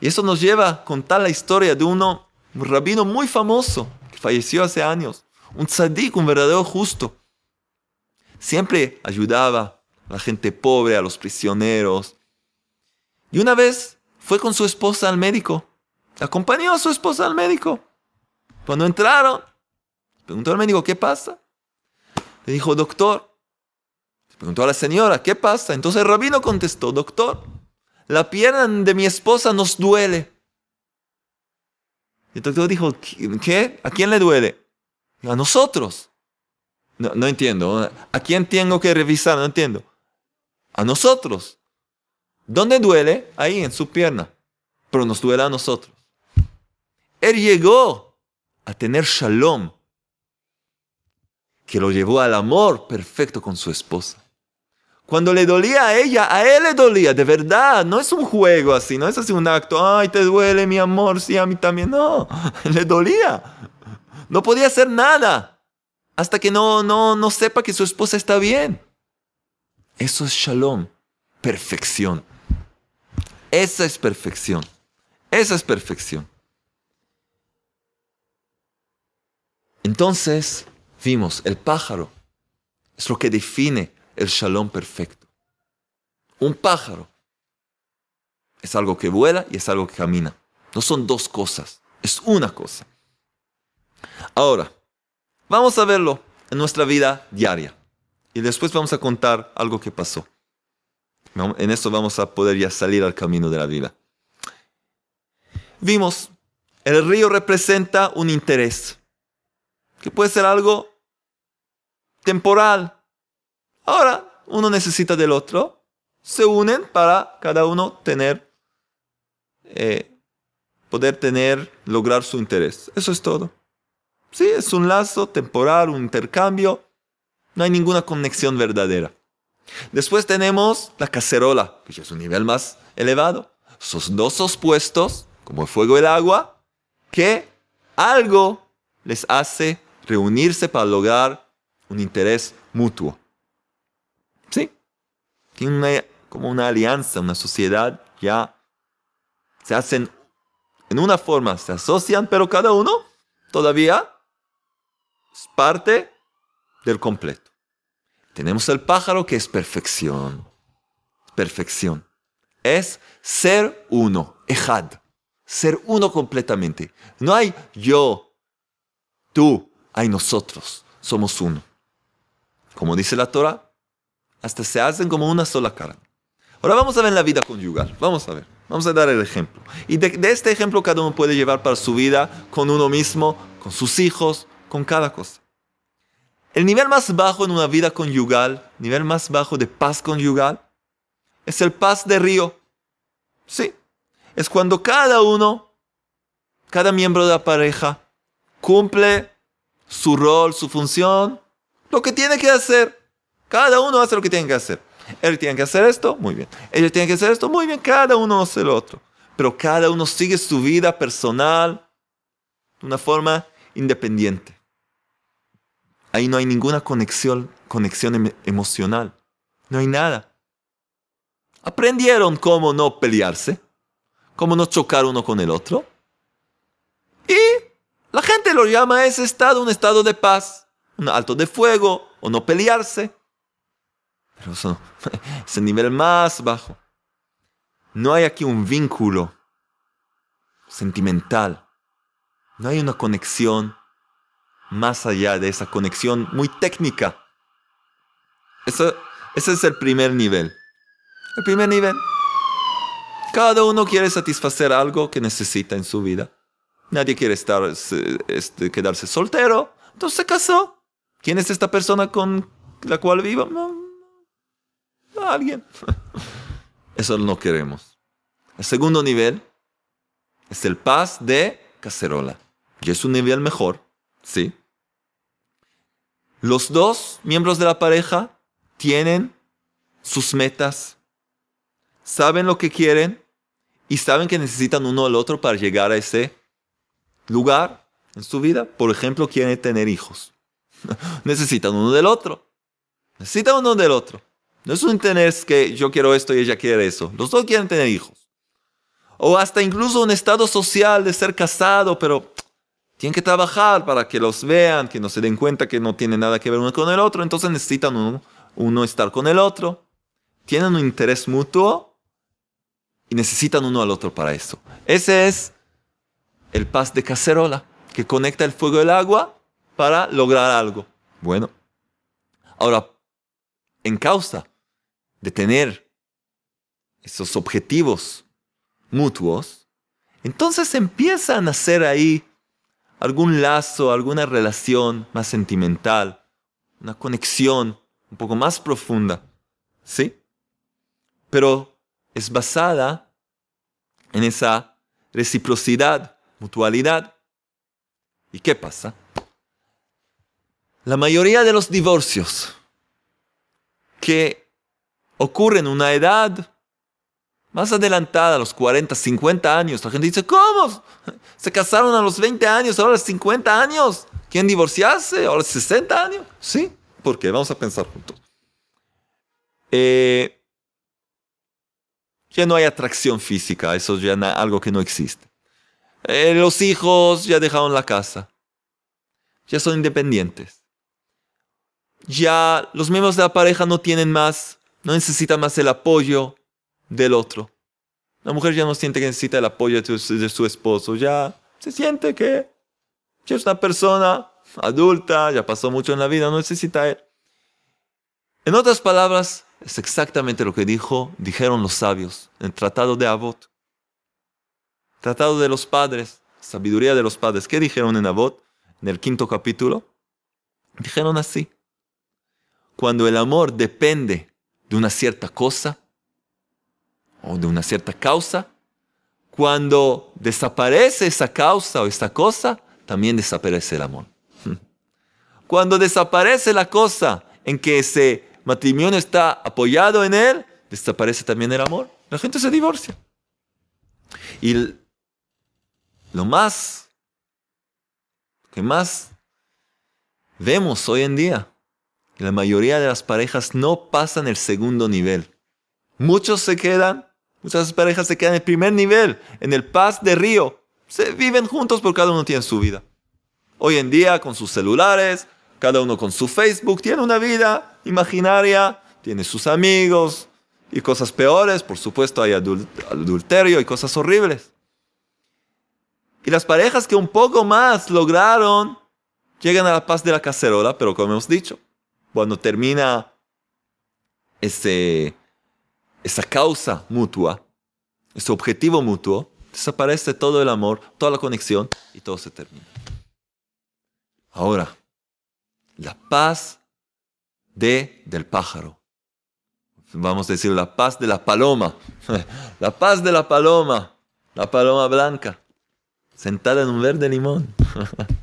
Y eso nos lleva a contar la historia de uno un rabino muy famoso que falleció hace años, un tzadik, un verdadero justo. Siempre ayudaba a la gente pobre, a los prisioneros. Y una vez fue con su esposa al médico. Acompañó a su esposa al médico. Cuando entraron, preguntó al médico, ¿qué pasa? Le dijo, doctor. Le preguntó a la señora, ¿qué pasa? Entonces el rabino contestó, doctor, la pierna de mi esposa nos duele el doctor dijo, ¿qué? ¿A quién le duele? A nosotros. No, no entiendo. ¿A quién tengo que revisar? No entiendo. A nosotros. ¿Dónde duele? Ahí, en su pierna. Pero nos duele a nosotros. Él llegó a tener shalom, que lo llevó al amor perfecto con su esposa. Cuando le dolía a ella, a él le dolía, de verdad. No es un juego así, no es así un acto, ay, te duele mi amor, sí, a mí también. No, le dolía. No podía hacer nada hasta que no, no, no sepa que su esposa está bien. Eso es shalom, perfección. Esa es perfección. Esa es perfección. Entonces, vimos, el pájaro es lo que define el shalom perfecto. Un pájaro es algo que vuela y es algo que camina. No son dos cosas, es una cosa. Ahora, vamos a verlo en nuestra vida diaria. Y después vamos a contar algo que pasó. En eso vamos a poder ya salir al camino de la vida. Vimos, el río representa un interés, que puede ser algo temporal, Ahora uno necesita del otro, se unen para cada uno tener, eh, poder tener, lograr su interés. Eso es todo. Sí, es un lazo temporal, un intercambio. No hay ninguna conexión verdadera. Después tenemos la cacerola, que es un nivel más elevado. Sus dos opuestos, como el fuego y el agua, que algo les hace reunirse para lograr un interés mutuo tienen una, como una alianza, una sociedad ya. Se hacen, en una forma se asocian, pero cada uno todavía es parte del completo. Tenemos el pájaro que es perfección. Perfección. Es ser uno, ejad. Ser uno completamente. No hay yo, tú, hay nosotros. Somos uno. Como dice la Torah, hasta se hacen como una sola cara. Ahora vamos a ver la vida conyugal. Vamos a ver. Vamos a dar el ejemplo. Y de, este ejemplo cada uno puede llevar para su vida, con uno mismo, con sus hijos, con cada cosa. El nivel más bajo en una vida conyugal, nivel más bajo de paz conyugal, es el paz de río. Sí. Es cuando cada uno, cada miembro de la pareja, cumple su rol, su función, lo que tiene que hacer cada uno hace lo que tiene que hacer. Él tiene que hacer esto, muy bien. Ella tiene que hacer esto, muy bien. Cada uno hace lo otro. Pero cada uno sigue su vida personal de una forma independiente. Ahí no hay ninguna conexión, conexión em, emocional. No hay nada. Aprendieron cómo no pelearse, cómo no chocar uno con el otro. Y la gente lo llama ese estado un estado de paz, un alto de fuego o no pelearse. Pero eso es el nivel más bajo. No hay aquí un vínculo sentimental. No hay una conexión más allá de esa conexión muy técnica. ese es el primer nivel. El primer nivel. Cada uno quiere satisfacer algo que necesita en su vida. Nadie quiere estar, este, quedarse soltero. Entonces se casó. ¿Quién es esta persona con la cual viva a alguien. Eso no queremos. El segundo nivel es el paz de cacerola. Y es un nivel mejor, ¿sí? Los dos miembros de la pareja tienen sus metas, saben lo que quieren y saben que necesitan uno al otro para llegar a ese lugar en su vida. Por ejemplo, quieren tener hijos. necesitan uno del otro. Necesitan uno del otro. No es un interés que yo quiero esto y ella quiere eso. Los dos quieren tener hijos. O hasta incluso un estado social de ser casado, pero tienen que trabajar para que los vean, que no se den cuenta que no tienen nada que ver uno con el otro. Entonces necesitan uno, uno estar con el otro. Tienen un interés mutuo y necesitan uno al otro para eso. Ese es el paz de cacerola que conecta el fuego y el agua para lograr algo. Bueno, ahora, en causa, de tener esos objetivos mutuos, entonces empieza a nacer ahí algún lazo, alguna relación más sentimental, una conexión un poco más profunda, ¿sí? Pero es basada en esa reciprocidad, mutualidad. ¿Y qué pasa? La mayoría de los divorcios que ocurre en una edad más adelantada, a los 40, 50 años. La gente dice, ¿cómo? Se casaron a los 20 años, ahora a los 50 años. ¿Quién divorciarse? Ahora 60 años. Sí, ¿por qué? vamos a pensar juntos. Eh, ya no hay atracción física, eso ya es algo que no existe. Eh, los hijos ya dejaron la casa, ya son independientes. Ya los miembros de la pareja no tienen más no necesita más el apoyo del otro. La mujer ya no siente que necesita el apoyo de su, esposo. Ya se siente que es una persona adulta, ya pasó mucho en la vida, no necesita él. En otras palabras, es exactamente lo que dijo, dijeron los sabios en el Tratado de Avot. Tratado de los padres, sabiduría de los padres. ¿Qué dijeron en Avot? En el quinto capítulo. Dijeron así. Cuando el amor depende de una cierta cosa o de una cierta causa, cuando desaparece esa causa o esta cosa, también desaparece el amor. Cuando desaparece la cosa en que ese matrimonio está apoyado en él, desaparece también el amor. La gente se divorcia. Y lo más que más vemos hoy en día la mayoría de las parejas no pasan el segundo nivel. Muchos se quedan, muchas parejas se quedan en el primer nivel, en el paz de río. Se viven juntos porque cada uno tiene su vida. Hoy en día con sus celulares, cada uno con su Facebook, tiene una vida imaginaria, tiene sus amigos y cosas peores. Por supuesto hay adulterio y cosas horribles. Y las parejas que un poco más lograron llegan a la paz de la cacerola, pero como hemos dicho, cuando termina ese esa causa mutua, ese objetivo mutuo, desaparece todo el amor, toda la conexión y todo se termina. Ahora, la paz de, del pájaro. Vamos a decir la paz de la paloma. la paz de la paloma. La paloma blanca. Sentada en un verde limón.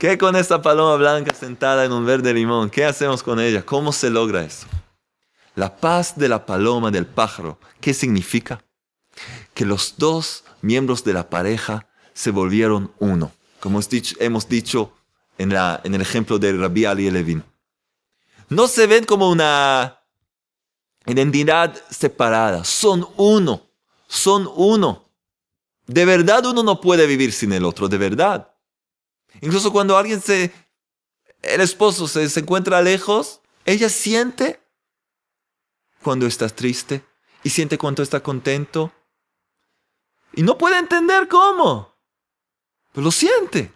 ¿Qué con esta paloma blanca sentada en un verde limón? ¿Qué hacemos con ella? ¿Cómo se logra eso? La paz de la paloma, del pájaro, ¿qué significa? Que los dos miembros de la pareja se volvieron uno, como hemos dicho, en, el ejemplo de Rabbi Ali Levin. No se ven como una identidad separada, son uno, son uno. De verdad uno no puede vivir sin el otro, de verdad. Incluso cuando alguien se, el esposo se, encuentra lejos, ella siente cuando estás triste y siente cuando está contento. Y no puede entender cómo, pero lo siente.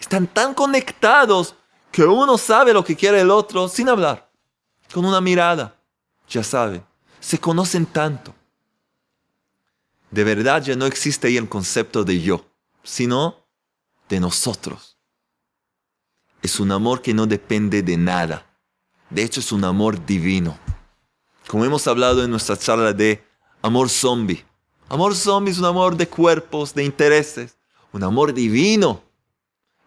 Están tan conectados que uno sabe lo que quiere el otro sin hablar, con una mirada. Ya sabe, se conocen tanto. De verdad ya no existe ahí el concepto de yo, sino de nosotros. Es un amor que no depende de nada. De hecho, es un amor divino. Como hemos hablado en nuestra charla de amor zombie. Amor zombie es un amor de cuerpos, de intereses. Un amor divino.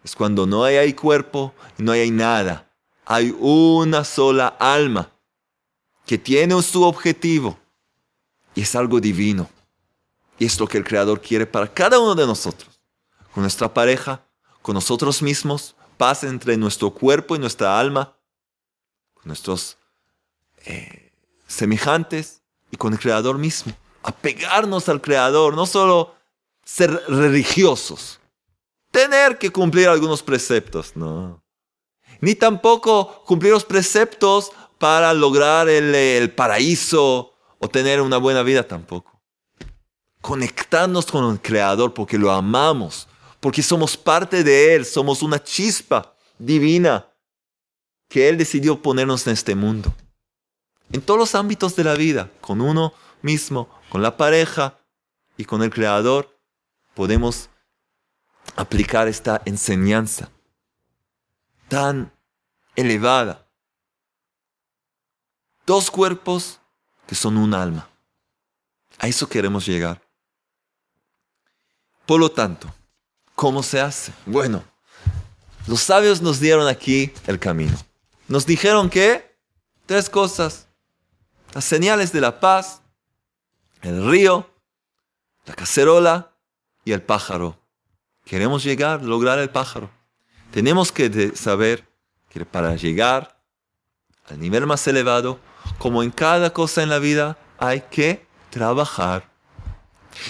Es cuando no hay, cuerpo y no hay, hay nada. Hay una sola alma que tiene su objetivo. Y es algo divino. Y es lo que el Creador quiere para cada uno de nosotros con nuestra pareja, con nosotros mismos, paz entre nuestro cuerpo y nuestra alma, con nuestros eh, semejantes y con el Creador mismo. Apegarnos al Creador, no solo ser religiosos, tener que cumplir algunos preceptos, no. Ni tampoco cumplir los preceptos para lograr el, el paraíso o tener una buena vida tampoco. Conectarnos con el Creador porque lo amamos, porque somos parte de Él, somos una chispa divina que Él decidió ponernos en este mundo. En todos los ámbitos de la vida, con uno mismo, con la pareja y con el Creador, podemos aplicar esta enseñanza tan elevada. Dos cuerpos que son un alma. A eso queremos llegar. Por lo tanto, ¿Cómo se hace? Bueno, los sabios nos dieron aquí el camino. Nos dijeron que tres cosas. Las señales de la paz, el río, la cacerola y el pájaro. Queremos llegar, lograr el pájaro. Tenemos que saber que para llegar al nivel más elevado, como en cada cosa en la vida, hay que trabajar.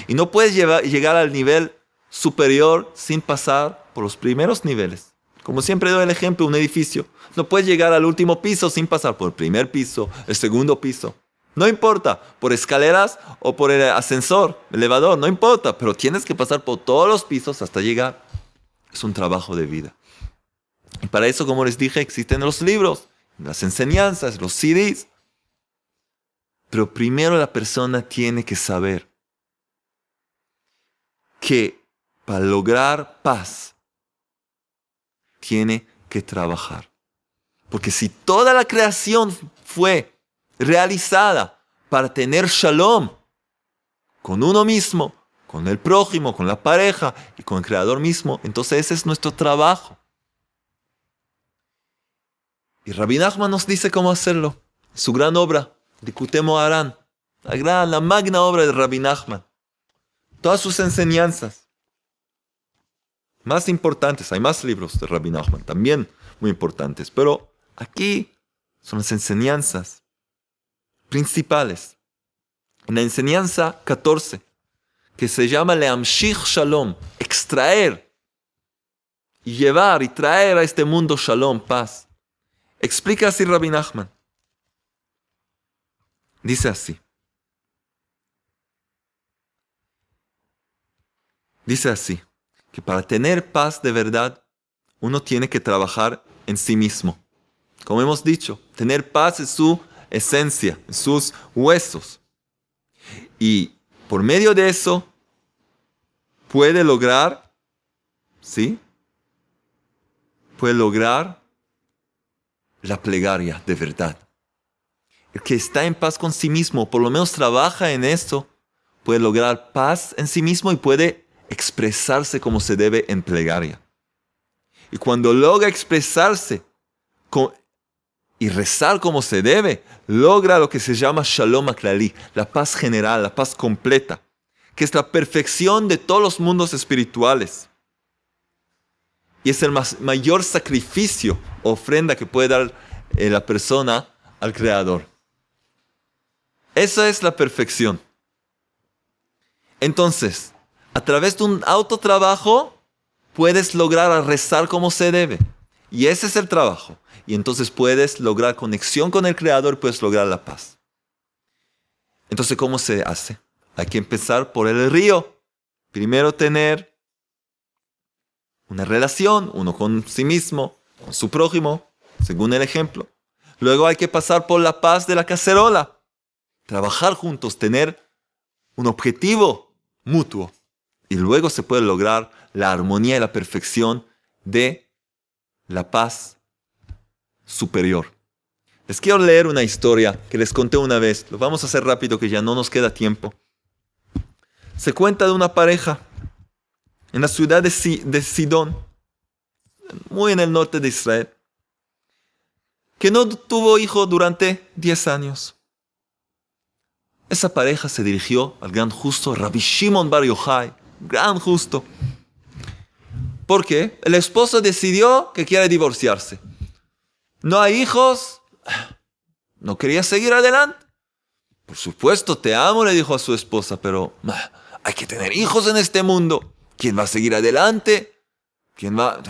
Y no puedes llegar al nivel superior sin pasar por los primeros niveles. Como siempre doy el ejemplo, un edificio. No puedes llegar al último piso sin pasar por el primer piso, el segundo piso. No importa, por escaleras o por el ascensor, elevador, no importa, pero tienes que pasar por todos los pisos hasta llegar. Es un trabajo de vida. Y para eso, como les dije, existen los libros, las enseñanzas, los CDs. Pero primero la persona tiene que saber que para lograr paz, tiene que trabajar. Porque si toda la creación fue realizada para tener shalom con uno mismo, con el prójimo, con la pareja y con el creador mismo, entonces ese es nuestro trabajo. Y Rabbi Nachman nos dice cómo hacerlo. Su gran obra, Dikutemo Arán, la gran, la magna obra de Rabbi Nachman. Todas sus enseñanzas más importantes, hay más libros de Rabbi Nachman también muy importantes, pero aquí son las enseñanzas principales. En la enseñanza 14, que se llama Leamshich Shalom, extraer y llevar y traer a este mundo Shalom, paz. Explica así Rabbi Nachman. Dice así. Dice así que para tener paz de verdad uno tiene que trabajar en sí mismo. Como hemos dicho, tener paz es su esencia, sus huesos. Y por medio de eso puede lograr, ¿sí? Puede lograr la plegaria de verdad. El que está en paz con sí mismo, por lo menos trabaja en esto, puede lograr paz en sí mismo y puede expresarse como se debe en plegaria. Y cuando logra expresarse y rezar como se debe, logra lo que se llama Shalom Aklali, la paz general, la paz completa, que es la perfección de todos los mundos espirituales. Y es el mayor sacrificio, ofrenda que puede dar eh, la persona al Creador. Esa es la perfección. Entonces, a través de un autotrabajo puedes lograr rezar como se debe. Y ese es el trabajo. Y entonces puedes lograr conexión con el Creador, puedes lograr la paz. Entonces, ¿cómo se hace? Hay que empezar por el río. Primero tener una relación, uno con sí mismo, con su prójimo, según el ejemplo. Luego hay que pasar por la paz de la cacerola. Trabajar juntos, tener un objetivo mutuo y luego se puede lograr la armonía y la perfección de la paz superior. Les quiero leer una historia que les conté una vez. Lo vamos a hacer rápido que ya no nos queda tiempo. Se cuenta de una pareja en la ciudad de, Sidón, muy en el norte de Israel, que no tuvo hijo durante 10 años. Esa pareja se dirigió al gran justo Rabbi Shimon Bar Yochai, gran justo. Porque el esposo decidió que quiere divorciarse. No hay hijos. No quería seguir adelante. Por supuesto, te amo, le dijo a su esposa, pero ah, hay que tener hijos en este mundo. ¿Quién va a seguir adelante? ¿Quién va?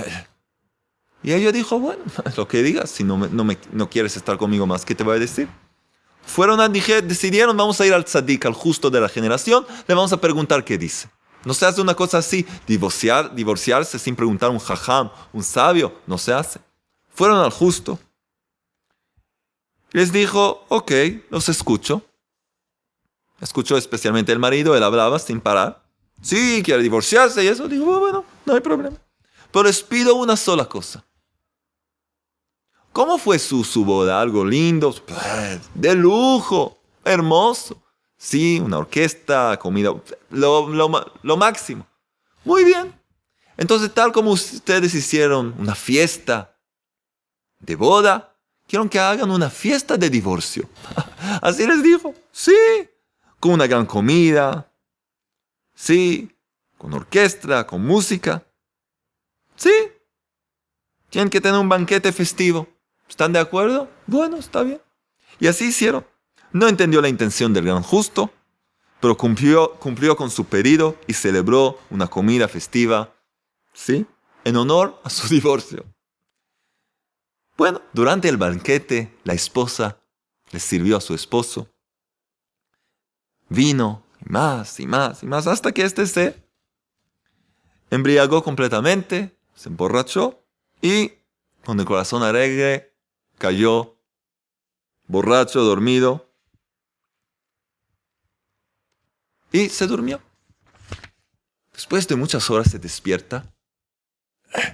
Y ella dijo, bueno, lo que digas, si no, no, quieres estar conmigo más, ¿qué te voy a decir? Fueron a, decidieron, vamos a ir al tzadik, al justo de la generación, le vamos a preguntar qué dice. No se hace una cosa así. divorciarse sin preguntar un jajam, un sabio, no se hace. Fueron al justo. Les dijo, ok, los escucho. Escuchó especialmente el marido, él hablaba sin parar. Sí, quiere divorciarse y eso. Dijo, bueno, no hay problema. Pero les pido una sola cosa. ¿Cómo fue su, su boda? Algo lindo, pues, de lujo, hermoso. Sí, una orquesta, comida, lo, lo, lo máximo. Muy bien. Entonces, tal como ustedes hicieron una fiesta de boda, quiero que hagan una fiesta de divorcio. Así les dijo. Sí, con una gran comida. Sí, con orquesta, con música. Sí. Tienen que tener un banquete festivo. ¿Están de acuerdo? Bueno, está bien. Y así hicieron. No entendió la intención del gran justo, pero cumplió, cumplió con su pedido y celebró una comida festiva, ¿sí? En honor a su divorcio. Bueno, durante el banquete, la esposa le sirvió a su esposo vino y más y más y más hasta que éste se embriagó completamente, se emborrachó y con el corazón alegre cayó borracho, dormido y se durmió. Después de muchas horas se despierta.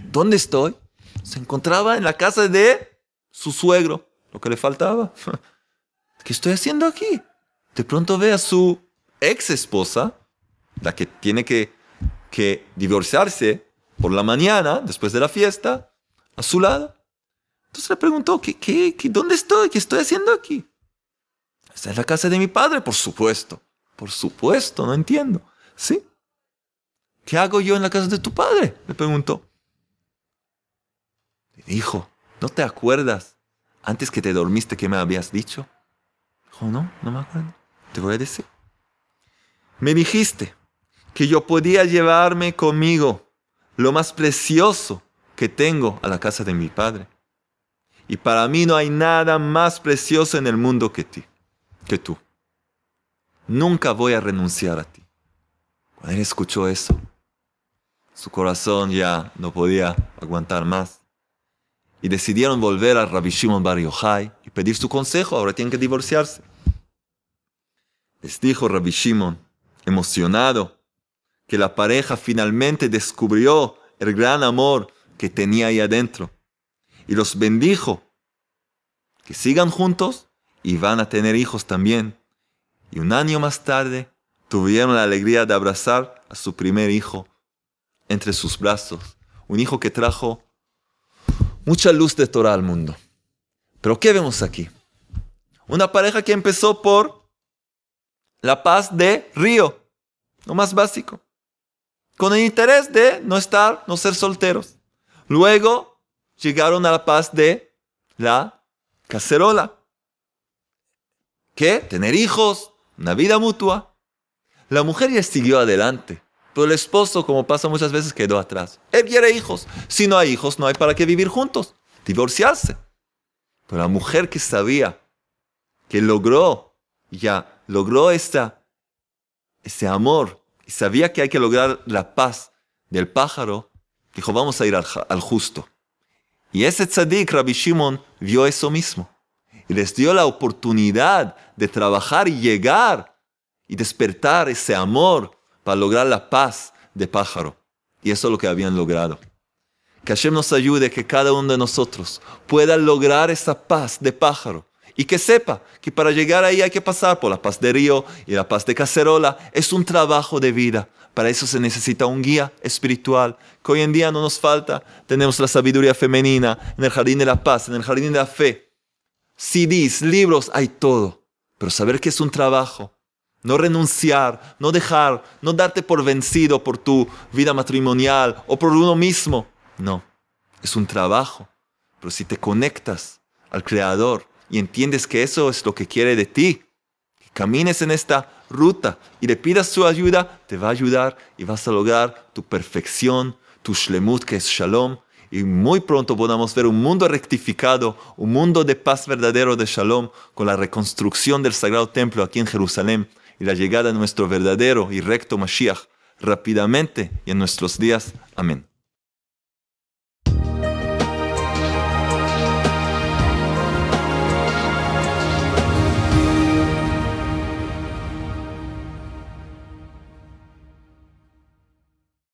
¿Dónde estoy? Se encontraba en la casa de su suegro, lo que le faltaba. ¿Qué estoy haciendo aquí? De pronto ve a su ex esposa, la que tiene que, que divorciarse por la mañana, después de la fiesta, a su lado. Entonces le preguntó, ¿qué, qué, qué dónde estoy? ¿Qué estoy haciendo aquí? Está en la casa de mi padre, por supuesto. Por supuesto, no entiendo. ¿Sí? ¿Qué hago yo en la casa de tu padre? Le preguntó. Dijo, ¿no te acuerdas? Antes que te dormiste, ¿qué me habías dicho? Dijo, no, no me acuerdo. Te voy a decir. Me dijiste que yo podía llevarme conmigo lo más precioso que tengo a la casa de mi padre. Y para mí no hay nada más precioso en el mundo que ti, que tú nunca voy a renunciar a ti. Cuando él escuchó eso, su corazón ya no podía aguantar más. Y decidieron volver a Rabbi Shimon Bar Yochai y pedir su consejo, ahora tienen que divorciarse. Les dijo Rabbi emocionado, que la pareja finalmente descubrió el gran amor que tenía ahí adentro. Y los bendijo que sigan juntos y van a tener hijos también y un año más tarde tuvieron la alegría de abrazar a su primer hijo entre sus brazos, un hijo que trajo mucha luz de Torah al mundo. Pero ¿qué vemos aquí? Una pareja que empezó por la paz de río, lo más básico, con el interés de no estar, no ser solteros. Luego llegaron a la paz de la cacerola, que tener hijos, una vida mutua, la mujer ya siguió adelante. Pero el esposo, como pasa muchas veces, quedó atrás. Él quiere hijos. Si no hay hijos, no hay para qué vivir juntos. Divorciarse. Pero la mujer que sabía, que logró, ya logró esta, ese amor, y sabía que hay que lograr la paz del pájaro, dijo, vamos a ir al, justo. Y ese tzadik, Rabbi Shimon, vio eso mismo. Y les dio la oportunidad de trabajar y llegar y despertar ese amor para lograr la paz de pájaro. Y eso es lo que habían logrado. Que Hashem nos ayude, que cada uno de nosotros pueda lograr esa paz de pájaro. Y que sepa que para llegar ahí hay que pasar por la paz de río y la paz de cacerola. Es un trabajo de vida. Para eso se necesita un guía espiritual, que hoy en día no nos falta. Tenemos la sabiduría femenina en el jardín de la paz, en el jardín de la fe. CDs, libros, hay todo pero saber que es un trabajo. No renunciar, no dejar, no darte por vencido por tu vida matrimonial o por uno mismo. No, es un trabajo. Pero si te conectas al Creador y entiendes que eso es lo que quiere de ti, que camines en esta ruta y le pidas su ayuda, te va a ayudar y vas a lograr tu perfección, tu shlemut que es shalom, y muy pronto podamos ver un mundo rectificado, un mundo de paz verdadero de Shalom, con la reconstrucción del Sagrado Templo aquí en Jerusalén y la llegada de nuestro verdadero y recto Mashiach rápidamente y en nuestros días. Amén.